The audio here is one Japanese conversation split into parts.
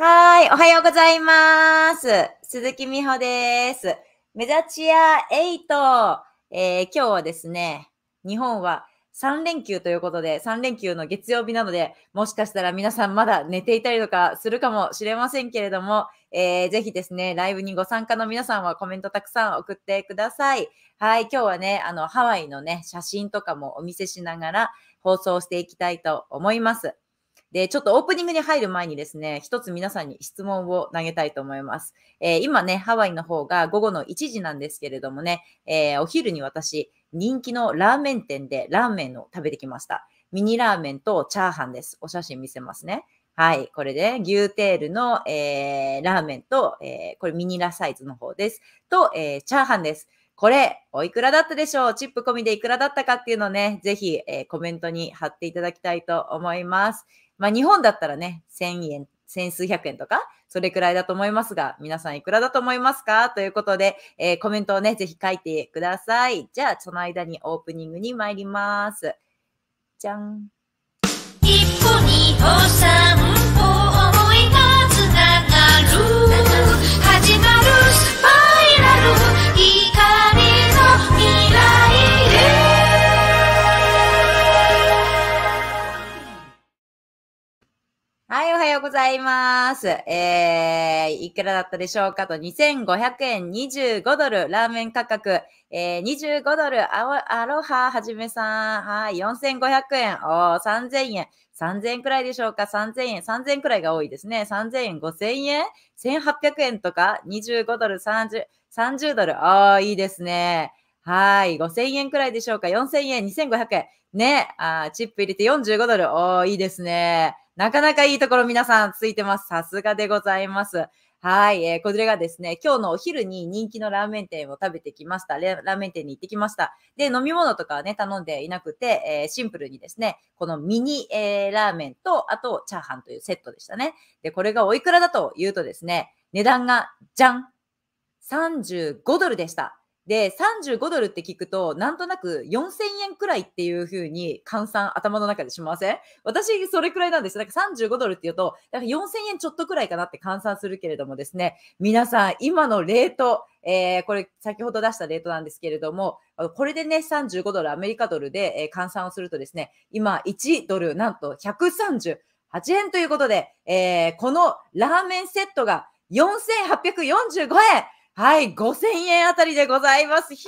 はい、おはようございます。鈴木美穂です。目立ち屋8、えー、今日はですね、日本は3連休ということで、3連休の月曜日なので、もしかしたら皆さんまだ寝ていたりとかするかもしれませんけれども、えー、ぜひですね、ライブにご参加の皆さんはコメントたくさん送ってください。はい、今日はね、あの、ハワイのね、写真とかもお見せしながら放送していきたいと思います。で、ちょっとオープニングに入る前にですね、一つ皆さんに質問を投げたいと思います。えー、今ね、ハワイの方が午後の1時なんですけれどもね、えー、お昼に私、人気のラーメン店でラーメンを食べてきました。ミニラーメンとチャーハンです。お写真見せますね。はい。これで、牛テールの、えー、ラーメンと、えー、これミニラサイズの方です。と、えー、チャーハンです。これ、おいくらだったでしょうチップ込みでいくらだったかっていうのをね、ぜひ、えー、コメントに貼っていただきたいと思います。まあ、日本だったらね、千円、千数百円とか、それくらいだと思いますが、皆さんいくらだと思いますかということで、えー、コメントをね、ぜひ書いてください。じゃあ、その間にオープニングに参ります。じゃん。一歩はい、おはようございます。えー、いくらだったでしょうかと、2500円25ドル、ラーメン価格、えー、25ドル、アロハはじめさん、はい、4500円、おー、3000円、3000円くらいでしょうか ?3000 円、3000円くらいが多いですね。3000円、5000円、1800円とか、25ドル、30、30ドル、おー、いいですね。はい、5000円くらいでしょうか ?4000 円、2500円、ね、あチップ入れて45ドル、おー、いいですね。なかなかいいところ皆さんついてます。さすがでございます。はい、えー、こちらがですね、今日のお昼に人気のラーメン店を食べてきました。ラーメン店に行ってきました。で、飲み物とかはね、頼んでいなくて、えー、シンプルにですね、このミニ、えー、ラーメンと、あと、チャーハンというセットでしたね。で、これがおいくらだというとですね、値段が、じゃん !35 ドルでした。で、35ドルって聞くと、なんとなく4000円くらいっていう風に換算頭の中でしません私、それくらいなんですよ。だから35ドルって言うと、だから4000円ちょっとくらいかなって換算するけれどもですね、皆さん、今のレート、えー、これ、先ほど出したレートなんですけれども、これでね、35ドル、アメリカドルで、え換算をするとですね、今、1ドル、なんと138円ということで、えー、このラーメンセットが4845円はい、5000円あたりでございます。ひ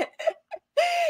えー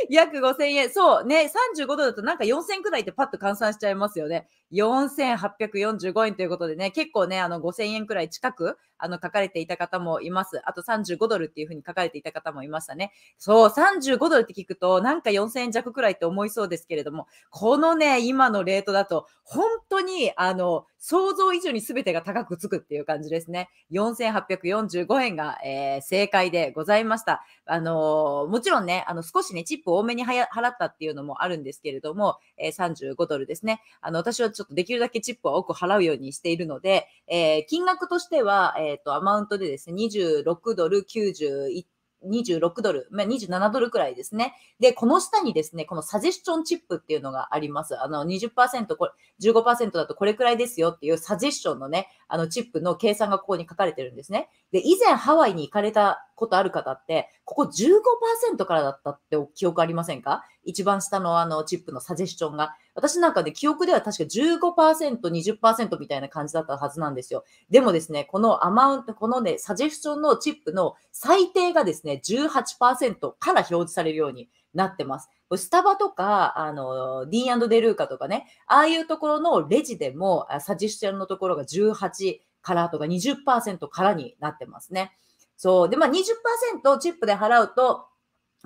約5000円。そうね、35度だとなんか4000円くらいってパッと換算しちゃいますよね。4845円ということでね、結構ね、あの5000円くらい近く、あの、書かれていた方もいます。あと35ドルっていうふうに書かれていた方もいましたね。そう、35ドルって聞くと、なんか4000円弱くらいって思いそうですけれども、このね、今のレートだと、本当に、あの、想像以上に全てが高くつくっていう感じですね。4845円が、えー、正解でございました。あのー、もちろんね、あの、少しね、チップを多めに払ったっていうのもあるんですけれども、えー、35ドルですね。あの、私はちょっとできるだけチップは多く払うようにしているので、えー、金額としては、えっ、ー、と、アマウントでですね、26ドル91 26ドル、まあ、27ドルくらいですね。で、この下にですね、このサジェスチョンチップっていうのがあります。あの20%これ、15%だとこれくらいですよっていうサジェスチョンのね、あのチップの計算がここに書かれてるんですね。で、以前ハワイに行かれたことある方って、ここ15%からだったって記憶ありませんか一番下のあのチップのサジェスチョンが。私なんかね、記憶では確か15%、20%みたいな感じだったはずなんですよ。でもですね、このアマウント、このね、サジェスチョンのチップの最低がですね、18%から表示されるようになってます。スタバとか、あの、ディーンデルーカとかね、ああいうところのレジでも、サジェスチョンのところが18からとか20%からになってますね。そう。で、まあ20%チップで払うと、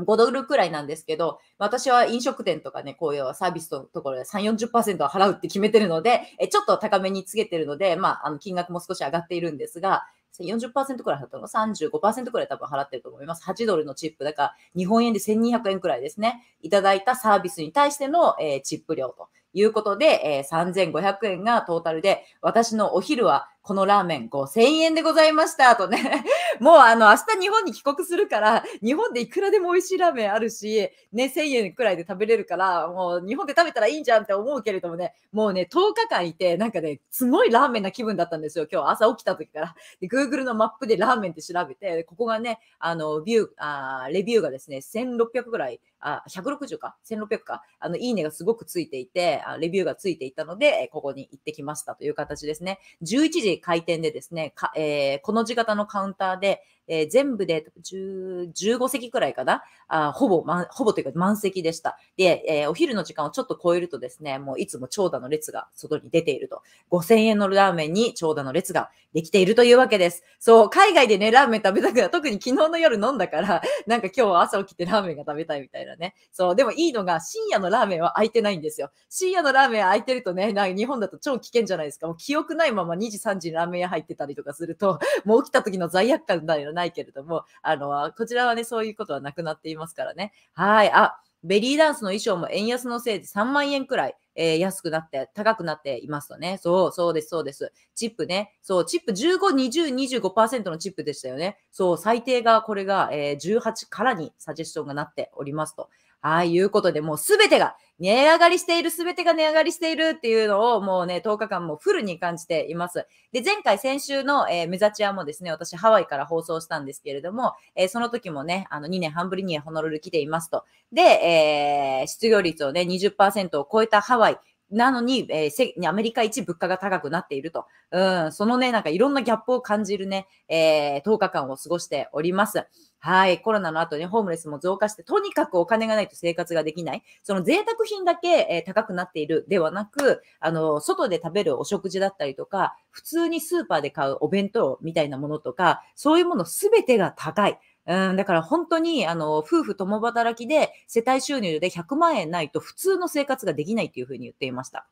5ドルくらいなんですけど、私は飲食店とかね、こういうサービスのところで3、40%は払うって決めてるので、えちょっと高めにつけてるので、まあ、あの金額も少し上がっているんですが、40%くらい払ったの ?35% くらい多分払ってると思います。8ドルのチップ、だから日本円で1200円くらいですね。いただいたサービスに対しての、えー、チップ料と。いうことで、えー、3500円がトータルで、私のお昼はこのラーメン5000円でございましたとね もうあの、明日日本に帰国するから、日本でいくらでも美味しいラーメンあるし、ね、1000円くらいで食べれるから、もう日本で食べたらいいんじゃんって思うけれどもね、もうね、10日間いて、なんかね、すごいラーメンな気分だったんですよ。今日朝起きた時から。で、Google のマップでラーメンって調べて、ここがね、あの、ビュー、あレビューがですね、1600ぐらい、あ、160か、1600か、あの、いいねがすごくついていて、レビューがついていたので、ここに行ってきましたという形ですね。11時開店でですね、えー、この字型のカウンターで、えー、全部で15席くらいかなあほぼ、ま、ほぼというか満席でした。で、えー、お昼の時間をちょっと超えるとですね、もういつも長蛇の列が外に出ていると。5000円のラーメンに長蛇の列ができているというわけです。そう、海外でね、ラーメン食べたくな特に昨日の夜飲んだから、なんか今日は朝起きてラーメンが食べたいみたいなね。そう、でもいいのが深夜のラーメンは空いてないんですよ。深夜のラーメン空いてるとね、なんか日本だと超危険じゃないですか。もう記憶ないまま2時3時にラーメン屋入ってたりとかすると、もう起きた時の罪悪感だよなないけれども、あの、こちらはね、そういうことはなくなっていますからね。はい。あ、ベリーダンスの衣装も円安のせいで3万円くらい。えー、安くなって、高くなっていますとね。そう、そうです、そうです。チップね。そう、チップ15、20、25%のチップでしたよね。そう、最低がこれが、えー、18からにサジェスションがなっておりますと。はい、いうことで、もうすべてが、値上がりしている、すべてが値上がりしているっていうのを、もうね、10日間もフルに感じています。で、前回、先週の、えー、目立ち屋もですね、私、ハワイから放送したんですけれども、えー、その時もね、あの、2年半ぶりにホノルル来ていますと。で、えー、失業率をね、20%を超えたハワイなのに、えー、アメリカ一物価が高くなっていると。うん、そのね、なんかいろんなギャップを感じるね、えー、10日間を過ごしております。はい。コロナの後に、ホームレスも増加して、とにかくお金がないと生活ができない。その贅沢品だけ、えー、高くなっているではなく、あの、外で食べるお食事だったりとか、普通にスーパーで買うお弁当みたいなものとか、そういうものすべてが高い。うん、だから本当に、あの、夫婦共働きで世帯収入で100万円ないと普通の生活ができないっていうふうに言っていました。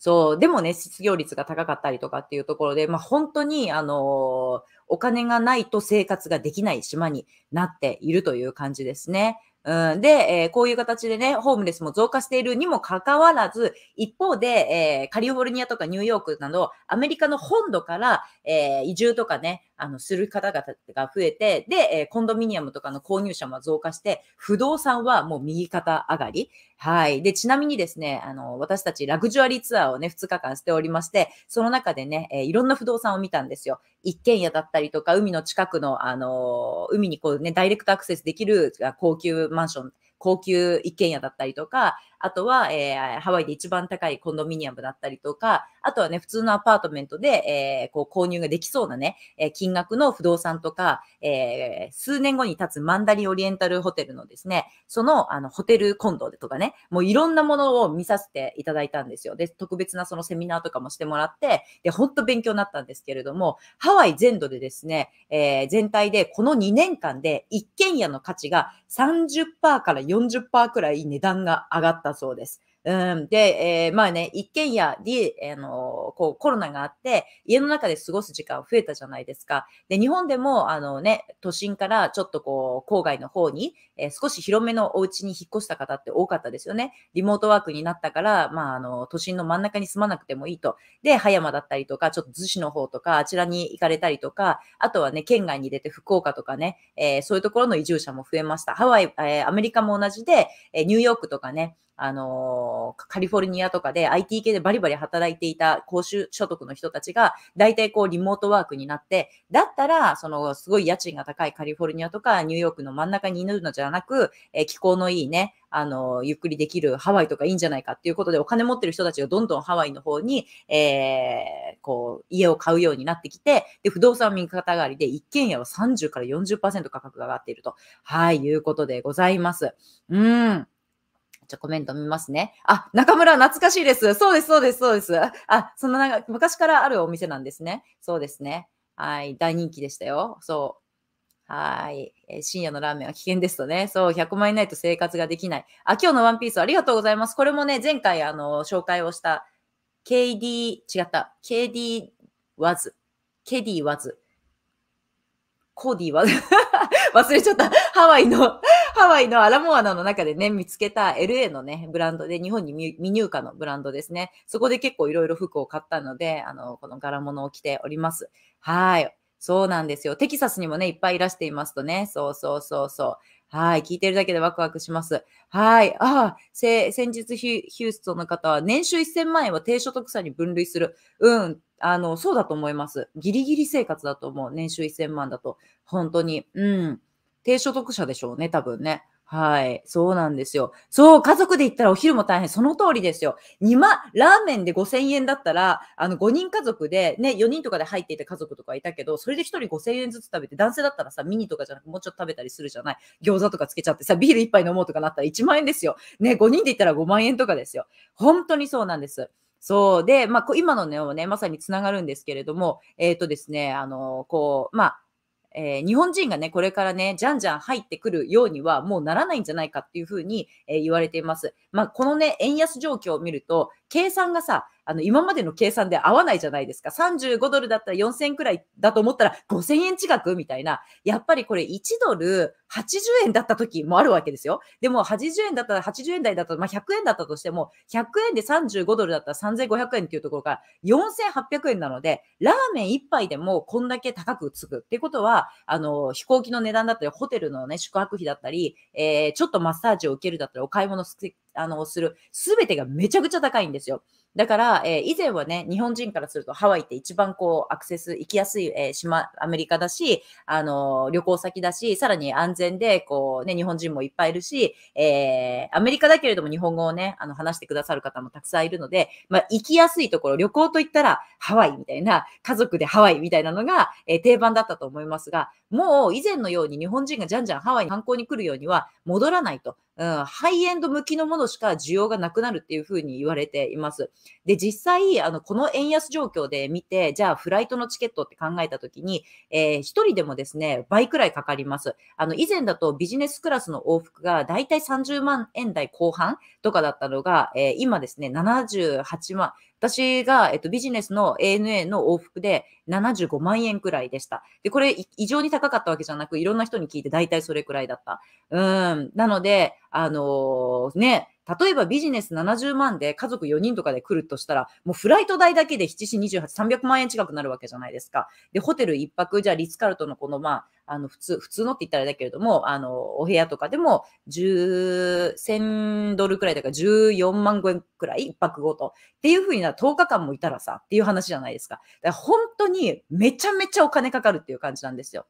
そう、でもね、失業率が高かったりとかっていうところで、まあ本当に、あの、お金がないと生活ができない島になっているという感じですね。うん、で、えー、こういう形でね、ホームレスも増加しているにもかかわらず、一方で、えー、カリフォルニアとかニューヨークなど、アメリカの本土から、えー、移住とかね、あの、する方々が増えて、で、えコンドミニアムとかの購入者も増加して、不動産はもう右肩上がり。はい。で、ちなみにですね、あの、私たちラグジュアリーツアーをね、2日間しておりまして、その中でね、えいろんな不動産を見たんですよ。一軒家だったりとか、海の近くの、あの、海にこうね、ダイレクトアクセスできる高級マンション、高級一軒家だったりとか、あとは、えー、ハワイで一番高いコンドミニアムだったりとか、あとはね、普通のアパートメントで、えー、こう購入ができそうなね、えー、金額の不動産とか、えー、数年後に建つマンダリンオリエンタルホテルのですね、その、あの、ホテルコンドでとかね、もういろんなものを見させていただいたんですよ。で、特別なそのセミナーとかもしてもらって、で、ほんと勉強になったんですけれども、ハワイ全土でですね、えー、全体でこの2年間で一軒家の価値が30%から40%くらい値段が上がったそうです。うん、で、えー、まあね、一軒家で、あの、こう、コロナがあって、家の中で過ごす時間増えたじゃないですか。で、日本でも、あのね、都心からちょっとこう、郊外の方に、えー、少し広めのお家に引っ越した方って多かったですよね。リモートワークになったから、まあ、あの、都心の真ん中に住まなくてもいいと。で、葉山だったりとか、ちょっと逗子の方とか、あちらに行かれたりとか、あとはね、県外に出て福岡とかね、えー、そういうところの移住者も増えました。ハワイ、えー、アメリカも同じで、えー、ニューヨークとかね、あのカリフォルニアとかで IT 系でバリバリ働いていた高収所得の人たちが、大体こうリモートワークになって、だったら、その、すごい家賃が高いカリフォルニアとかニューヨークの真ん中にいるのじゃなく、えー、気候のいいね、あの、ゆっくりできるハワイとかいいんじゃないかっていうことで、お金持ってる人たちがどんどんハワイの方に、えー、こう、家を買うようになってきて、で、不動産右肩上がりで、一軒家は30から40%価格が上がっていると。はい、いうことでございます。うん。じゃコメント見ますね。あ、中村懐かしいです。そうです、そうです、そうです。あ、そのなんか昔からあるお店なんですね。そうですね。はい、大人気でしたよ。そう。はい、えー、深夜のラーメンは危険ですとね。そう、100万円ないと生活ができない。あ、今日のワンピースありがとうございます。これもね、前回あの、紹介をした KD、違った。KD ワズ。KD ワズ。コーディーは 忘れちゃった。ハワイのハワイのアラモアナの中でね、見つけた LA のね、ブランドで、日本に未入荷のブランドですね。そこで結構いろいろ服を買ったので、あの、この柄物を着ております。はい。そうなんですよ。テキサスにもね、いっぱいいらしていますとね。そうそうそうそう。はい。聞いてるだけでワクワクします。はい。ああ、先日ヒューストンの方は、年収1000万円は低所得者に分類する。うん。あの、そうだと思います。ギリギリ生活だと思う。年収1000万だと。本当に。うん。低所得者でしょうね、多分ね。はい。そうなんですよ。そう、家族で行ったらお昼も大変。その通りですよ。2万、ラーメンで5000円だったら、あの、5人家族で、ね、4人とかで入っていた家族とかいたけど、それで1人5000円ずつ食べて、男性だったらさ、ミニとかじゃなくて、もうちょっと食べたりするじゃない。餃子とかつけちゃってさ、ビール1杯飲もうとかなったら1万円ですよ。ね、5人で行ったら5万円とかですよ。本当にそうなんです。そう。で、まあ、今のね、まさにつながるんですけれども、えっ、ー、とですね、あの、こう、まあ、えー、日本人がね、これからね、じゃんじゃん入ってくるようにはもうならないんじゃないかっていうふうに、えー、言われています。まあ、このね、円安状況を見ると、計算がさ、あの、今までの計算で合わないじゃないですか。35ドルだったら4000円くらいだと思ったら5000円近くみたいな。やっぱりこれ1ドル80円だった時もあるわけですよ。でも80円だったら80円台だったら、まあ、100円だったとしても、100円で35ドルだったら3500円っていうところから4800円なので、ラーメン1杯でもこんだけ高くつくってことは、あの、飛行機の値段だったり、ホテルのね、宿泊費だったり、えー、ちょっとマッサージを受けるだったり、お買い物あの、する、すべてがめちゃくちゃ高いんですよ。だから、えー、以前はね、日本人からするとハワイって一番こう、アクセス行きやすい、えー、島、アメリカだし、あのー、旅行先だし、さらに安全で、こう、ね、日本人もいっぱいいるし、えアメリカだけれども日本語をね、あの、話してくださる方もたくさんいるので、まあ、行きやすいところ、旅行といったらハワイみたいな、家族でハワイみたいなのが、え定番だったと思いますが、もう以前のように日本人がじゃんじゃんハワイに観光に来るようには戻らないと。うん、ハイエンド向きのものしか需要がなくなるっていうふうに言われています。で、実際、あの、この円安状況で見て、じゃあフライトのチケットって考えたときに、えー、1人でもですね、倍くらいかかります。あの、以前だとビジネスクラスの往復がだいたい30万円台後半とかだったのが、えー、今ですね、78万、私が、えっと、ビジネスの ANA の往復で75万円くらいでした。で、これ異常に高かったわけじゃなく、いろんな人に聞いて大体それくらいだった。うん。なので、あのー、ね、例えばビジネス70万で家族4人とかで来るとしたら、もうフライト代だけで7、4、28、300万円近くなるわけじゃないですか。で、ホテル1泊、じゃあリッツカルトのこの、まあ、あの、普通、普通のって言ったらだけれども、あの、お部屋とかでも、10、1000ドルくらいだから14万円くらい、1泊ごと。っていうふうにな、ら10日間もいたらさ、っていう話じゃないですか。だから本当にめちゃめちゃお金かかるっていう感じなんですよ。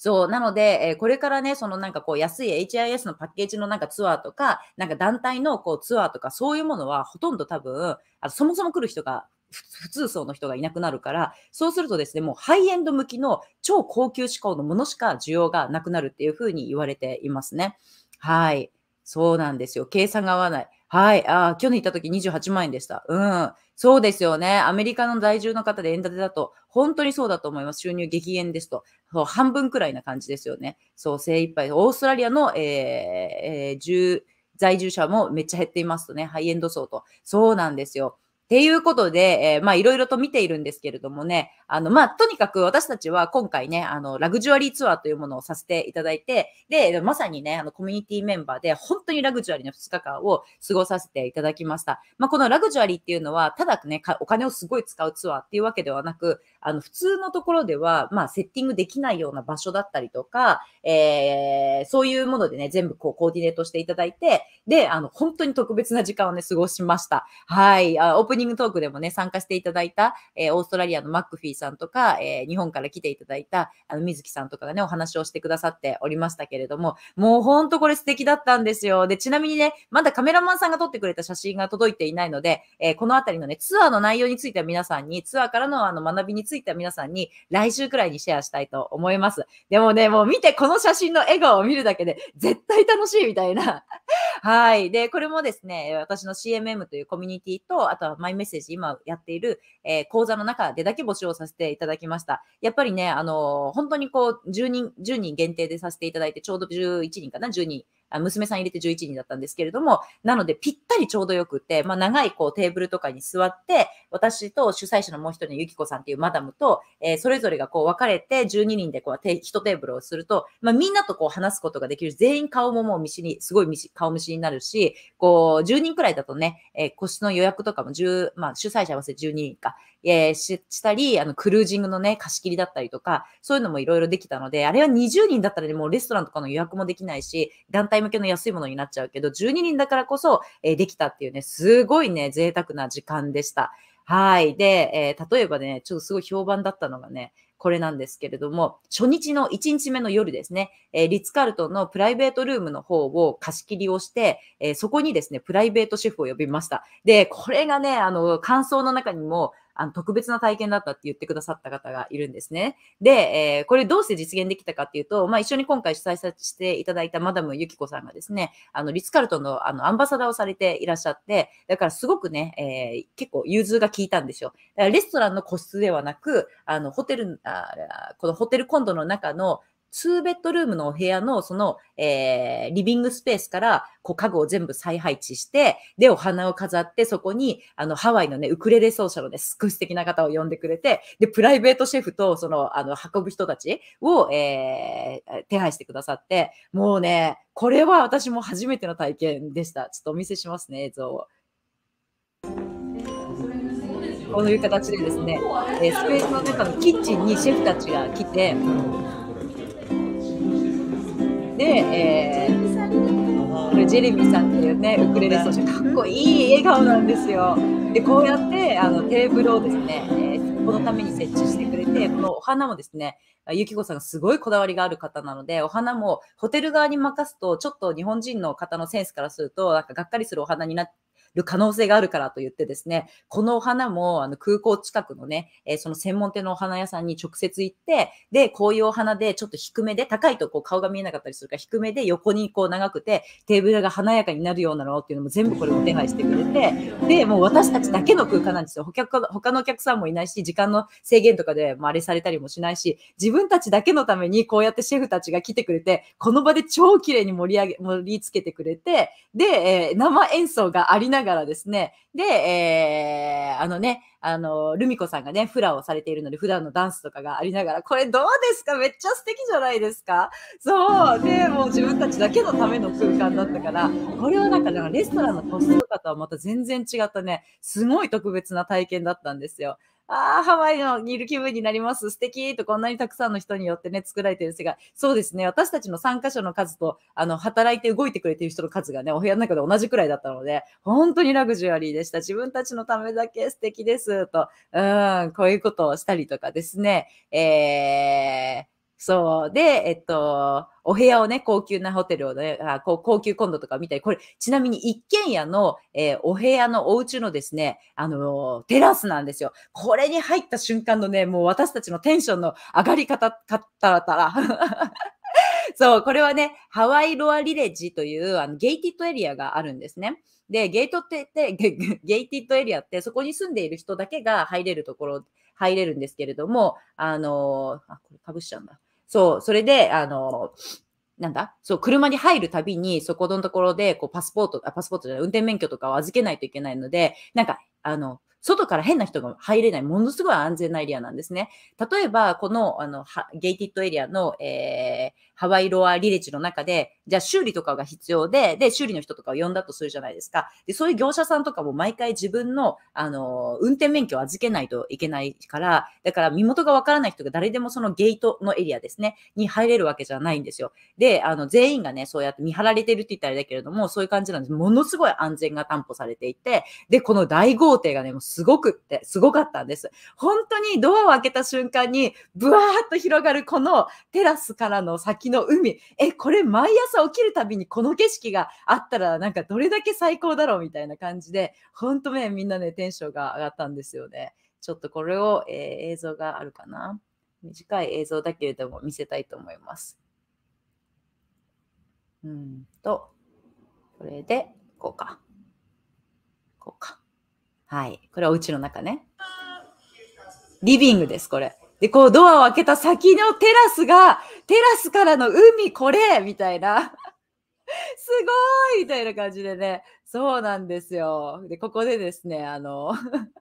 そう、なので、えこれからね、そのなんかこう安い HIS のパッケージのなんかツアーとか、なんか団体のこうツアーとか、そういうものはほとんど多分、あそもそも来る人が普通層の人がいなくなるから、そうするとですね、もうハイエンド向きの超高級志向のものしか需要がなくなるっていうふうに言われていますね。はい。そうなんですよ。計算が合わない。はい。あ去年行った時28万円でした。うん。そうですよね。アメリカの在住の方で円建てだと、本当にそうだと思います。収入激減ですと。そう半分くらいな感じですよね。そう、精一杯。オーストラリアの、えー、えー、在住者もめっちゃ減っていますとね。ハイエンド層と。そうなんですよ。っていうことで、えー、まあいろいろと見ているんですけれどもね、あのまあとにかく私たちは今回ね、あのラグジュアリーツアーというものをさせていただいて、で、まさにね、あのコミュニティメンバーで本当にラグジュアリーの2日間を過ごさせていただきました。まあこのラグジュアリーっていうのは、ただね、お金をすごい使うツアーっていうわけではなく、あの普通のところでは、まあセッティングできないような場所だったりとか、えー、そういうものでね、全部こうコーディネートしていただいて、で、あの本当に特別な時間をね、過ごしました。はい。あオープニングトークでもね、参加していただいた、えー、オーストラリアのマックフィーさんとか、えー、日本から来ていただいた、あの、水木さんとかがね、お話をしてくださっておりましたけれども、もうほんとこれ素敵だったんですよ。で、ちなみにね、まだカメラマンさんが撮ってくれた写真が届いていないので、えー、このあたりのね、ツアーの内容については皆さんに、ツアーからのあの、学びについては皆さんに、来週くらいにシェアしたいと思います。でもね、もう見て、この写真の笑顔を見るだけで、絶対楽しいみたいな。はい。で、これもですね、私の CMM というコミュニティと、あとは、イメッセージ、今やっている、えー、講座の中でだけ募集をさせていただきました。やっぱりね、あのー、本当にこう、10人、10人限定でさせていただいて、ちょうど11人かな、10人娘さん入れて11人だったんですけれども、なのでぴったりちょうどよくて、まあ、長いこうテーブルとかに座って、私と主催者のもう一人のゆきこさんっていうマダムと、えー、それぞれがこう分かれて12人でこう一テーブルをすると、まあ、みんなとこう話すことができる。全員顔ももう見知すごい見顔見になるし、こう10人くらいだとね、えー、の予約とかも10、まあ、主催者合わせ12人か、えー、したり、あの、クルージングのね、貸し切りだったりとか、そういうのもいろいろできたので、あれは20人だったらね、もうレストランとかの予約もできないし、団体向けの安いものになっちゃうけど、12人だからこそ、えー、できたっていうね、すごいね、贅沢な時間でした。はい。で、えー、例えばね、ちょっとすごい評判だったのがね、これなんですけれども、初日の1日目の夜ですね、えー、リッツ・カールトンのプライベートルームの方を貸し切りをして、えー、そこにですね、プライベートシェフを呼びました。で、これがね、あの、感想の中にも、あの特別な体験だったって言ってくださった方がいるんですね。で、えー、これどうして実現できたかっていうと、まあ、一緒に今回主催させていただいたマダムユキコさんがですね、あの、リツカルトンのあのアンバサダーをされていらっしゃって、だからすごくね、えー、結構融通が効いたんですよ。だからレストランの個室ではなく、あの、ホテル、あこのホテルコンドの中の2ベッドルームのお部屋のその、えー、リビングスペースから、こう家具を全部再配置して、で、お花を飾って、そこに、あの、ハワイのね、ウクレレ奏者のね、すごい素敵な方を呼んでくれて、で、プライベートシェフと、その、あの、運ぶ人たちを、えー、手配してくださって、もうね、これは私も初めての体験でした。ちょっとお見せしますね、映像を。こういう形でですね、えー、スペースの中のキッチンにシェフたちが来て、で、えー、これジェレミーさんっていうねウクレレ奏者かっこいい笑顔なんですよ。でこうやってあのテーブルをですね、えー、このために設置してくれてこのお花もですねゆきこさんがすごいこだわりがある方なので、お花もホテル側に任すと、ちょっと日本人の方のセンスからすると、なんかがっかりするお花になっる可能性があるからと言ってですね、このお花もあの空港近くのね、えー、その専門店のお花屋さんに直接行って、で、こういうお花でちょっと低めで、高いとこう顔が見えなかったりするから低めで横にこう長くて、テーブルが華やかになるようなのっていうのも全部これお手配してくれて、で、もう私たちだけの空間なんですよ。他のお客さんもいないし、時間の制限とかでもあれされたりもしないし、自分たちだけのためにこうやってシェフたちが来てくれて、この場で超綺麗に盛り上げ、盛り付けてくれて、で、えー、生演奏がありなながらですね、で、えー、あのね、あの、ルミ子さんがね、フラをされているので、普段のダンスとかがありながら、これどうですかめっちゃ素敵じゃないですかそう。で、もう自分たちだけのための空間だったから、これはなんか、レストランのとかとはまた全然違ったね、すごい特別な体験だったんですよ。ああ、ハワイのにいる気分になります。素敵とこんなにたくさんの人によってね、作られてるんですが、そうですね。私たちの参加者の数と、あの、働いて動いてくれてる人の数がね、お部屋の中で同じくらいだったので、本当にラグジュアリーでした。自分たちのためだけ素敵です。と、うん、こういうことをしたりとかですね。えー、そう。で、えっと、お部屋をね、高級なホテルをね、あ高級コンドとか見たり、これ、ちなみに一軒家の、えー、お部屋のお家のですね、あのー、テラスなんですよ。これに入った瞬間のね、もう私たちのテンションの上がり方、かったら、そう、これはね、ハワイロアリレッジというあのゲイティットエリアがあるんですね。で、ゲートってって ゲ、ゲイティットエリアって、そこに住んでいる人だけが入れるところ、入れるんですけれども、あのー、あ、これかぶしちゃうんだ。そう、それで、あの、なんだそう、車に入るたびに、そこのところで、こう、パスポート、あ、パスポートじゃない、運転免許とかを預けないといけないので、なんか、あの、外から変な人が入れない、ものすごい安全なエリアなんですね。例えば、この、あの、ゲイティッドエリアの、えー、ハワイロアリレッジの中で、じゃあ修理とかが必要で、で、修理の人とかを呼んだとするじゃないですか。で、そういう業者さんとかも毎回自分の、あの、運転免許を預けないといけないから、だから身元がわからない人が誰でもそのゲートのエリアですね、に入れるわけじゃないんですよ。で、あの、全員がね、そうやって見張られてるって言ったらあれだけれども、そういう感じなんです。ものすごい安全が担保されていて、で、この大豪邸がね、もうすごくって、すごかったんです。本当にドアを開けた瞬間に、ブワーッと広がるこのテラスからの先の海。え、これ毎朝起きるたびにこの景色があったら、なんかどれだけ最高だろうみたいな感じで、本当ね、みんなね、テンションが上がったんですよね。ちょっとこれを、えー、映像があるかな。短い映像だけれども見せたいと思います。うんと、これで、こうか。はい。これはお家の中ね。リビングです、これ。で、こう、ドアを開けた先のテラスが、テラスからの海、これみたいな。すごいみたいな感じでね。そうなんですよ。で、ここでですね、あの、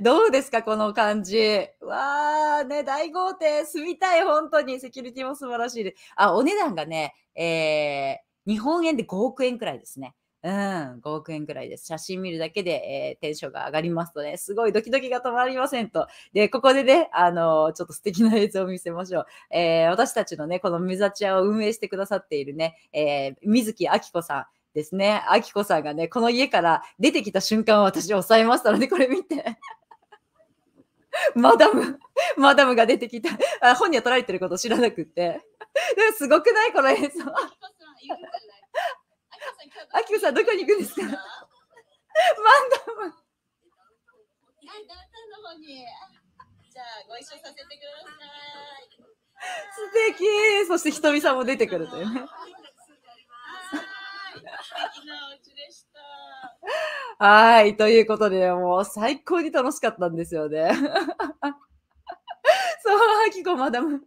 どうですか、この感じ。わー、ね、大豪邸、住みたい、本当に。セキュリティも素晴らしいで。あ、お値段がね、えー、日本円で5億円くらいですね。うん、5億円くらいです。写真見るだけで、えー、テンションが上がりますとね、すごいドキドキが止まりませんと。で、ここでね、あのー、ちょっと素敵な映像を見せましょう。えー、私たちのね、この目ザちアを運営してくださっているね、え水木明子さん。ですね。明子さんがね、この家から出てきた瞬間を私抑えましたので、これ見て。マダム、マダムが出てきた。あ本には取られてることを知らなくて。でもすごくないこの映像。あきこさん、どこに行くんですかマンダム。じゃあ、ご一緒させてください。素敵そしてひとみさんも出てくるというね。はい。ということで、もう最高に楽しかったんですよね。そう、あきこマダム。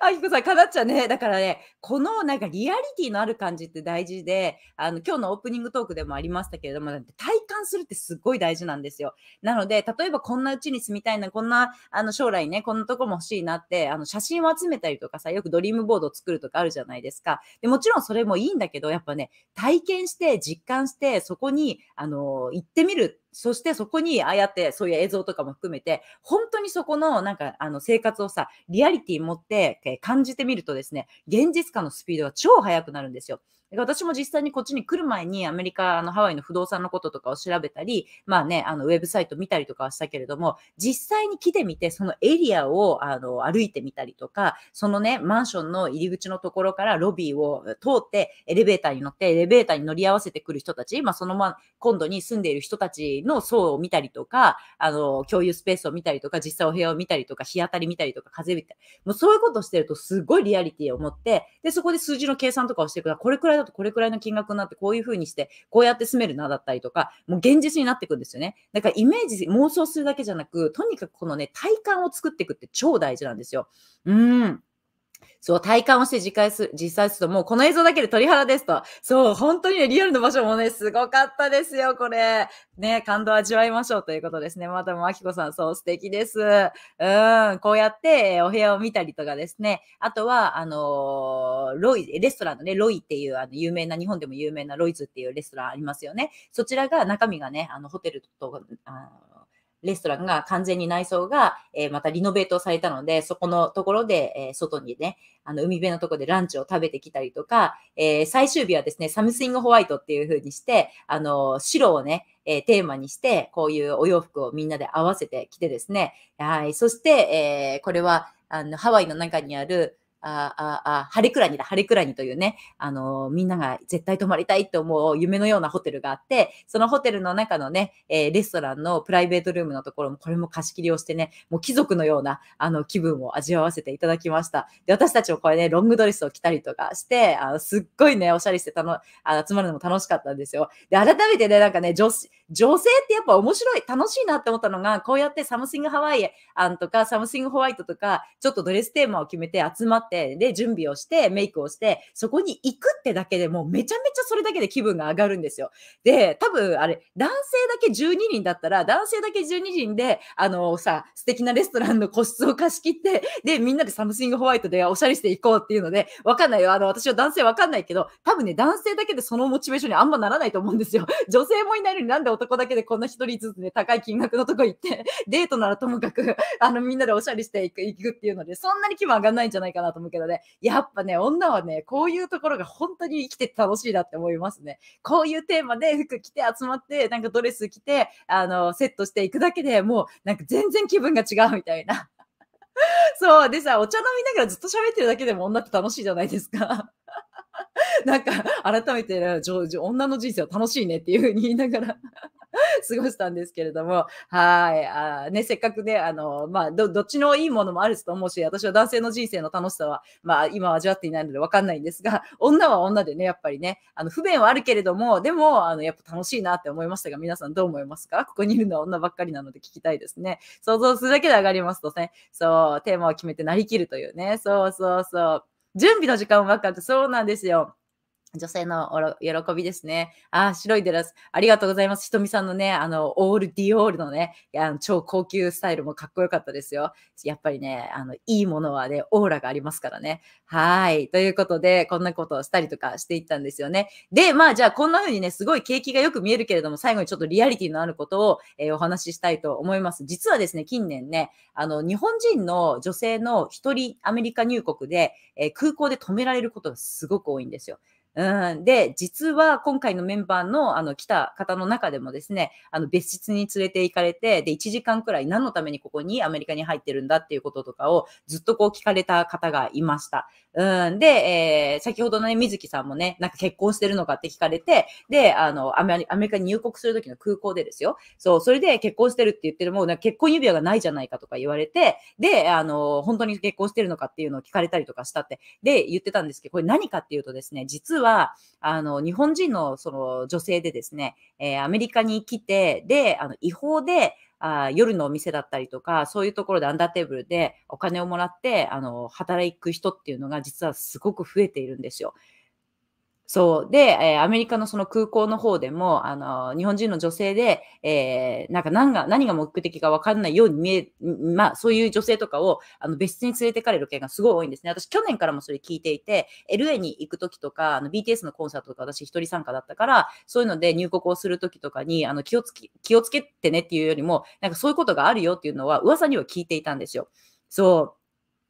あきこさん、かなっちゃうね。だからね、このなんかリアリティのある感じって大事で、あの、今日のオープニングトークでもありましたけれども、体感するってすっごい大事なんですよ。なので、例えばこんなうちに住みたいな、こんな、あの、将来ね、こんなとこも欲しいなって、あの、写真を集めたりとかさ、よくドリームボードを作るとかあるじゃないですか。で、もちろんそれもいいんだけど、やっぱね、体験して、実感して、そこに、あの、行ってみるそしてそこにああやってそういう映像とかも含めて、本当にそこのなんかあの生活をさ、リアリティ持って感じてみるとですね、現実化のスピードが超速くなるんですよ。私も実際にこっちに来る前にアメリカのハワイの不動産のこととかを調べたり、まあね、あのウェブサイト見たりとかはしたけれども、実際に来てみて、そのエリアをあの歩いてみたりとか、そのね、マンションの入り口のところからロビーを通ってエレベーターに乗って、エレベーターに乗り合わせてくる人たち、まあそのま、今度に住んでいる人たちの層を見たりとか、あの、共有スペースを見たりとか、実際お部屋を見たりとか、日当たり見たりとか、風見たり、もうそういうことしてるとすごいリアリティを持って、で、そこで数字の計算とかをしていくから、これくらいうとこれくらいの金額になってこういう風にしてこうやって住めるなだったりとかもう現実になっていくんですよねだからイメージ妄想するだけじゃなくとにかくこのね体感を作っていくって超大事なんですようんそう、体感をして実際す実際すると、もうこの映像だけで鳥肌ですと。そう、本当にね、リアルの場所もね、すごかったですよ、これ。ね、感動を味わいましょうということですね。またも、あきこさん、そう、素敵です。うん、こうやって、お部屋を見たりとかですね。あとは、あのロイ、レストランのね、ロイっていう、あの、有名な、日本でも有名なロイズっていうレストランありますよね。そちらが、中身がね、あの、ホテルと、あのレストランが完全に内装が、えまたリノベートされたので、そこのところで、え外にね、あの、海辺のとこでランチを食べてきたりとか、え最終日はですね、サムスイングホワイトっていう風にして、あの、白をね、えー、テーマにして、こういうお洋服をみんなで合わせてきてですね。はい。そして、えー、これは、あの、ハワイの中にある、あああハリクラニだ、ハリクラニというね、あのみんなが絶対泊まりたいと思う夢のようなホテルがあって、そのホテルの中のね、えー、レストランのプライベートルームのところも、これも貸し切りをしてね、もう貴族のような、あの、気分を味わわせていただきました。で、私たちもこれね、ロングドレスを着たりとかして、あのすっごいね、おしゃれしてたの、あ集まるのも楽しかったんですよ。で、改めてね、なんかね、女子、女性ってやっぱ面白い、楽しいなって思ったのが、こうやってサムシングハワイアンとか、サムシングホワイトとか、ちょっとドレステーマを決めて集まって、、で、準備をして、メイクをして、そこに行くってだけでもうめちゃめちゃそれだけで気分が上がるんですよ。で、多分あれ、男性だけ12人だったら、男性だけ12人で、あのさ、素敵なレストランの個室を貸し切って、で、みんなでサムシングホワイトでおしゃれしていこうっていうので、わかんないよ。あの、私は男性わかんないけど、多分ね、男性だけでそのモチベーションにあんまならないと思うんですよ。女性もいないのになんで男だけでこんな一人ずつね、高い金額のとこ行って、デートならともかく、あの、みんなでおしゃれしていくっていうので、そんなに気分上がんないんじゃないかなと思うけどね、やっぱね、女はね、こういうところが本当に生きてて楽しいなって思いますね。こういうテーマで服着て集まって、なんかドレス着て、あの、セットしていくだけでもう、なんか全然気分が違うみたいな。そう。でさ、お茶飲みながらずっと喋ってるだけでも女って楽しいじゃないですか。なんか、改めて、女の人生は楽しいねっていう風に言いながら 過ごしたんですけれども、はい。あね、せっかくね、あの、まあ、ど、どっちのいいものもあると思うし、私は男性の人生の楽しさは、まあ、今味わっていないのでわかんないんですが、女は女でね、やっぱりね、あの、不便はあるけれども、でも、あの、やっぱ楽しいなって思いましたが、皆さんどう思いますかここにいるのは女ばっかりなので聞きたいですね。想像するだけで上がりますとね、そう、テーマを決めてなりきるというね、そうそうそう。準備の時間をわかって、そうなんですよ。女性の喜びですね。ああ、白いデラス。ありがとうございます。ひとみさんのね、あの、オールディオールのね、あの超高級スタイルもかっこよかったですよ。やっぱりね、あの、いいものはね、オーラがありますからね。はい。ということで、こんなことをしたりとかしていったんですよね。で、まあ、じゃあ、こんな風にね、すごい景気がよく見えるけれども、最後にちょっとリアリティのあることを、えー、お話ししたいと思います。実はですね、近年ね、あの、日本人の女性の一人アメリカ入国で、えー、空港で止められることがすごく多いんですよ。うん、で、実は今回のメンバーのあの来た方の中でもですね、あの別室に連れて行かれて、で、1時間くらい何のためにここにアメリカに入ってるんだっていうこととかをずっとこう聞かれた方がいました。うん。で、えー、先ほどのね、水木さんもね、なんか結婚してるのかって聞かれて、で、あの、アメリカに入国するときの空港でですよ。そう、それで結婚してるって言ってる、もう結婚指輪がないじゃないかとか言われて、で、あの、本当に結婚してるのかっていうのを聞かれたりとかしたって、で、言ってたんですけど、これ何かっていうとですね、実は、あの、日本人のその女性でですね、えー、アメリカに来て、で、あの、違法で、あ夜のお店だったりとか、そういうところでアンダーテーブルでお金をもらって、あの、働く人っていうのが実はすごく増えているんですよ。そう。で、えー、アメリカのその空港の方でも、あのー、日本人の女性で、えー、なんか何が、何が目的かわかんないように見え、まあ、そういう女性とかを、あの、別室に連れてかれる件がすごい多いんですね。私、去年からもそれ聞いていて、LA に行く時とか、あの、BTS のコンサートとか私一人参加だったから、そういうので入国をする時とかに、あの、気をつけ、気をつけてねっていうよりも、なんかそういうことがあるよっていうのは、噂には聞いていたんですよ。そ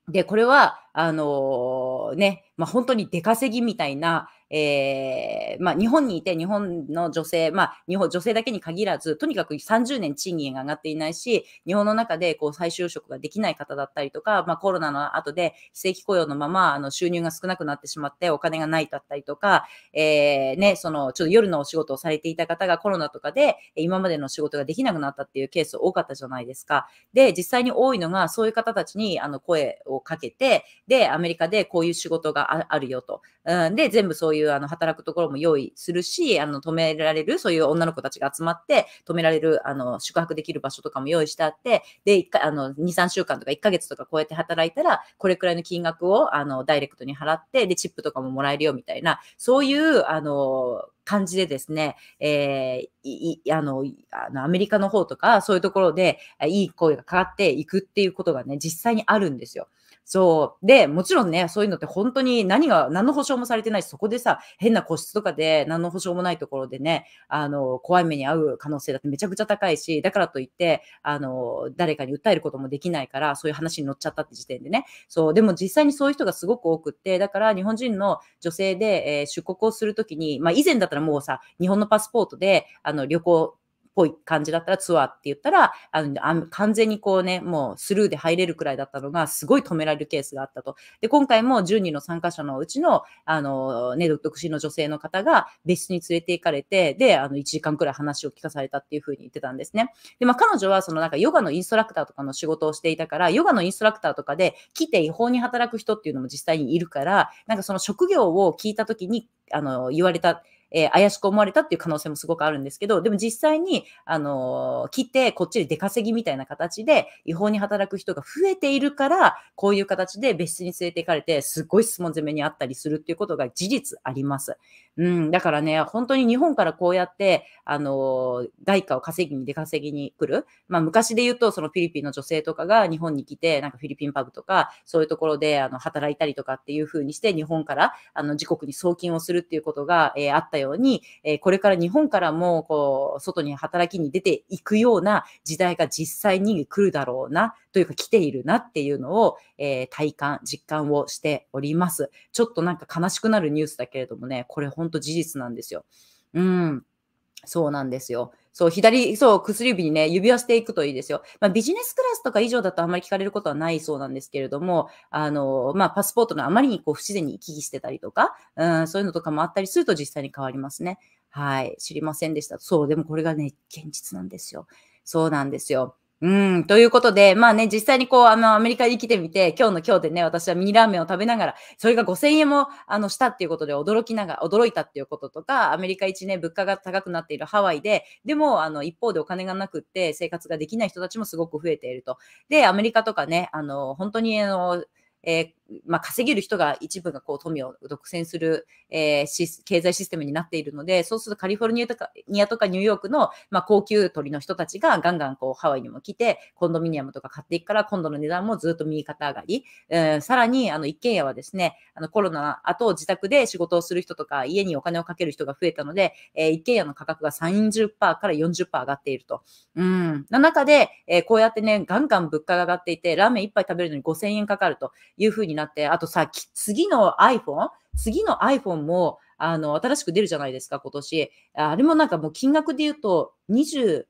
う。で、これは、あのー、ね、まあ、本当に出稼ぎみたいな、えー、まあ、日本にいて日本の女性、まあ、日本、女性だけに限らず、とにかく30年賃金が上がっていないし、日本の中でこう再就職ができない方だったりとか、まあ、コロナの後で非正規雇用のままあの収入が少なくなってしまってお金がないだったりとか、えー、ね、その、ちょっと夜のお仕事をされていた方がコロナとかで今までの仕事ができなくなったっていうケース多かったじゃないですか。で、実際に多いのが、そういう方たちにあの声をかけて、で、アメリカでこういう仕事があるよと。うん、で、全部そういういうあの働くところも用意するし、あの止められる、そういう女の子たちが集まって止められる、あの宿泊できる場所とかも用意してあって、で、1あの2、3週間とか1ヶ月とかこうやって働いたら、これくらいの金額をあのダイレクトに払って、で、チップとかももらえるよみたいな、そういう、あの、感じでですね、えー、あの、あのアメリカの方とか、そういうところで、いい声がかかっていくっていうことがね、実際にあるんですよ。そう。で、もちろんね、そういうのって本当に何が、何の保証もされてないし、そこでさ、変な個室とかで何の保証もないところでね、あの、怖い目に遭う可能性だってめちゃくちゃ高いし、だからといって、あの、誰かに訴えることもできないから、そういう話に乗っちゃったって時点でね。そう。でも実際にそういう人がすごく多くって、だから日本人の女性で、えー、出国をするときに、まあ以前だったらもうさ、日本のパスポートで、あの、旅行、ぽい感じだったらツアーって言ったら、あの完全にこうね、もうスルーで入れるくらいだったのが、すごい止められるケースがあったと。で、今回も10人の参加者のうちの、あの、ね、独身の女性の方が別室に連れて行かれて、で、あの、1時間くらい話を聞かされたっていうふうに言ってたんですね。で、まあ、彼女はそのなんかヨガのインストラクターとかの仕事をしていたから、ヨガのインストラクターとかで来て違法に働く人っていうのも実際にいるから、なんかその職業を聞いた時に、あの、言われた、えー、怪しく思われたっていう可能性もすごくあるんですけど、でも実際に、あのー、来て、こっちで出稼ぎみたいな形で、違法に働く人が増えているから、こういう形で別室に連れて行かれて、すごい質問攻めにあったりするっていうことが事実あります。うん、だからね、本当に日本からこうやって、あの、外貨を稼ぎに出稼ぎに来る。まあ、昔で言うと、そのフィリピンの女性とかが日本に来て、なんかフィリピンパブとか、そういうところで、あの、働いたりとかっていう風にして、日本から、あの、自国に送金をするっていうことが、えー、あったように、えー、これから日本からも、こう、外に働きに出ていくような時代が実際に来るだろうな。というか来ているなっていうのを、えー、体感、実感をしております。ちょっとなんか悲しくなるニュースだけれどもね、これほんと事実なんですよ。うん。そうなんですよ。そう、左、そう、薬指にね、指輪していくといいですよ。まあ、ビジネスクラスとか以上だとあんまり聞かれることはないそうなんですけれども、あの、まあ、パスポートのあまりにこう不自然に行き来してたりとか、うん、そういうのとかもあったりすると実際に変わりますね。はい。知りませんでした。そう、でもこれがね、現実なんですよ。そうなんですよ。うん、ということで、まあね、実際にこう、あの、アメリカに来てみて、今日の今日でね、私はミニラーメンを食べながら、それが5000円も、あの、したっていうことで驚きながら、驚いたっていうこととか、アメリカ一年、ね、物価が高くなっているハワイで、でも、あの、一方でお金がなくって生活ができない人たちもすごく増えていると。で、アメリカとかね、あの、本当に、あの、えーまあ、稼げる人が一部がこう富を独占する、えー、経済システムになっているので、そうするとカリフォルニアとかニアとかニューヨークの、まあ、高級鳥の人たちがガンガンこうハワイにも来て、コンドミニアムとか買っていくから、今度の値段もずっと右肩上がり。えー、さらに、あの、一軒家はですね、あのコロナ後自宅で仕事をする人とか、家にお金をかける人が増えたので、えー、一軒家の価格が30%から40%上がっていると。うん。の中で、えー、こうやってね、ガンガン物価が上がっていて、ラーメン一杯食べるのに5000円かかるというふうにななって、あとさ、次の iPhone? 次の iPhone も、あの、新しく出るじゃないですか、今年。あれもなんかもう金額で言うと、20、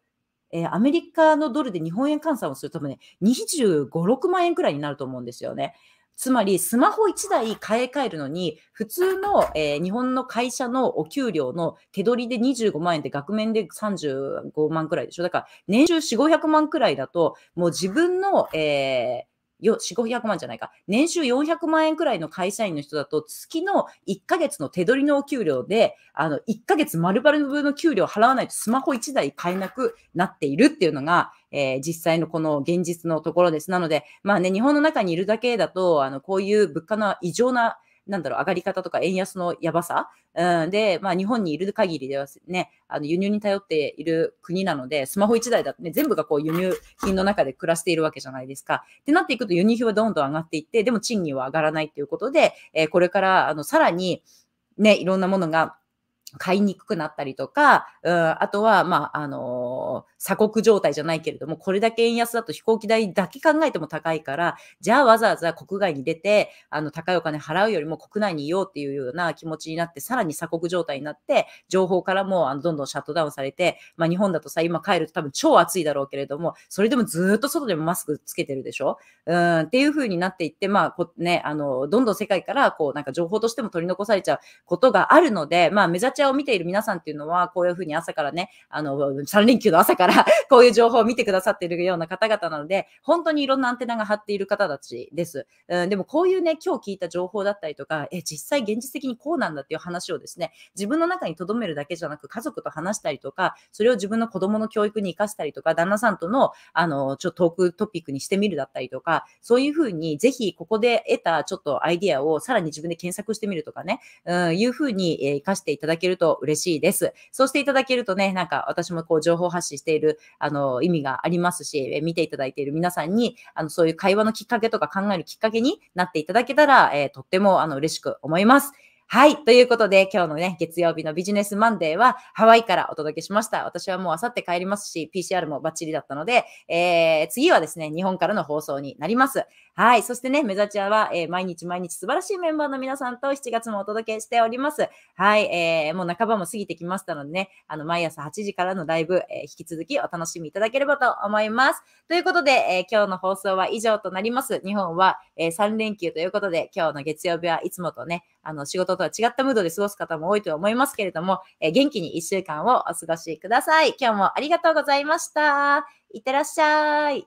えー、アメリカのドルで日本円換算をするとね、25、6万円くらいになると思うんですよね。つまり、スマホ1台買い替えるのに、普通の、えー、日本の会社のお給料の手取りで25万円で、額面で35万くらいでしょ。だから、年収4、500万くらいだと、もう自分の、えーよ、4、500万じゃないか。年収400万円くらいの会社員の人だと、月の1ヶ月の手取りのお給料で、あの、1ヶ月丸々分の給料を払わないとスマホ1台買えなくなっているっていうのが、えー、実際のこの現実のところです。なので、まあね、日本の中にいるだけだと、あの、こういう物価の異常ななんだろう、上がり方とか円安のやばさ、うん、で、まあ、日本にいる限りではね、あの輸入に頼っている国なので、スマホ1台だとね、全部がこう輸入品の中で暮らしているわけじゃないですか。ってなっていくと輸入費はどんどん上がっていって、でも賃金は上がらないということで、えー、これから、あの、さらに、ね、いろんなものが買いにくくなったりとか、うん、あとは、まあ、あのー、鎖国状態じゃないけれども、これだけ円安だと飛行機代だけ考えても高いから、じゃあわざわざ国外に出て、あの、高いお金払うよりも国内にいようっていうような気持ちになって、さらに鎖国状態になって、情報からも、あの、どんどんシャットダウンされて、まあ、日本だとさ、今帰ると多分超暑いだろうけれども、それでもずっと外でもマスクつけてるでしょうん、っていう風になっていって、まあ、こね、あの、どんどん世界から、こう、なんか情報としても取り残されちゃうことがあるので、まあ、目立ちを見ている皆さんっていうのは、こういうふうに朝からね、あの、3連休の朝から こういう情報を見てくださっているような方々なので、本当にいろんなアンテナが張っている方たちです。うん、でもこういうね、今日聞いた情報だったりとか、え、実際現実的にこうなんだっていう話をですね、自分の中に留めるだけじゃなく、家族と話したりとか、それを自分の子供の教育に生かしたりとか、旦那さんとの、あの、ちょっとトークトピックにしてみるだったりとか、そういうふうに、ぜひここで得たちょっとアイディアをさらに自分で検索してみるとかね、うん、いうふうに、えー、活かしていただけるると嬉しいです。そうしていただけるとね、なんか私もこう情報発信している、あの、意味がありますし、見ていただいている皆さんに、あの、そういう会話のきっかけとか考えるきっかけになっていただけたら、えー、とっても、あの、嬉しく思います。はい。ということで、今日のね、月曜日のビジネスマンデーは、ハワイからお届けしました。私はもうあさって帰りますし、PCR もバッチリだったので、えー、次はですね、日本からの放送になります。はい。そしてね、メザチアは、えー、毎日毎日素晴らしいメンバーの皆さんと7月もお届けしております。はい。えー、もう半ばも過ぎてきましたのでね、あの、毎朝8時からのライブ、えー、引き続きお楽しみいただければと思います。ということで、え今日の放送は以上となります。日本は、え3連休ということで、今日の月曜日はいつもとね、あの、仕事とは違ったムードで過ごす方も多いと思いますけれども、え元気に1週間をお過ごしください。今日もありがとうございました。いってらっしゃい。